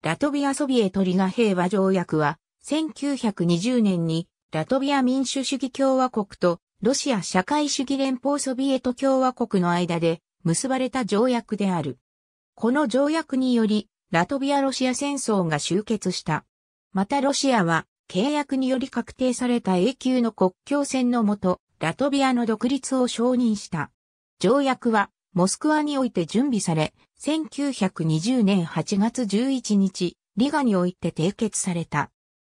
ラトビアソビエトリガ平和条約は、1920年に、ラトビア民主主義共和国と、ロシア社会主義連邦ソビエト共和国の間で、結ばれた条約である。この条約により、ラトビア・ロシア戦争が終結した。またロシアは、契約により確定された永久の国境線のもと、ラトビアの独立を承認した。条約は、モスクワにおいて準備され、1920年8月11日、リガにおいて締結された。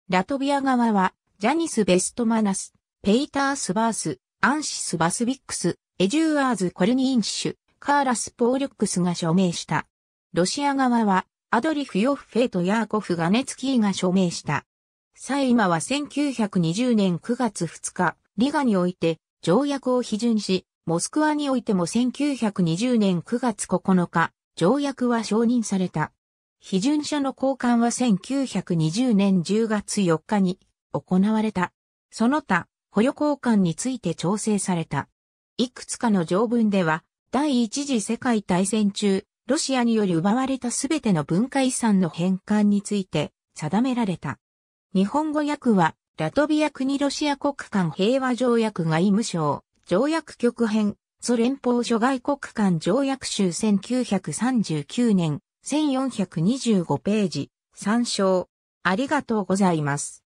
ラトビア側は、ジャニス・ベストマナス、ペイター・スバース、アンシス・バスビックス、エジューアーズ・コルニインシュ、カーラス・ポーリュックスが署名した。ロシア側は、アドリフ・ヨフ・フェイト・ヤーコフ・ガネツキーが署名した。サイは1920年9月2日、リガにおいて条約を批准し、モスクワにおいても1920年9月9日、条約は承認された。批准書の交換は1920年10月4日に行われた。その他、捕虜交換について調整された。いくつかの条文では、第一次世界大戦中、ロシアにより奪われたすべての文化遺産の返還について定められた。日本語訳は、ラトビア国ロシア国間平和条約外務省。条約局編、ソ連邦諸外国間条約集1939年、1425ページ、参照。ありがとうございます。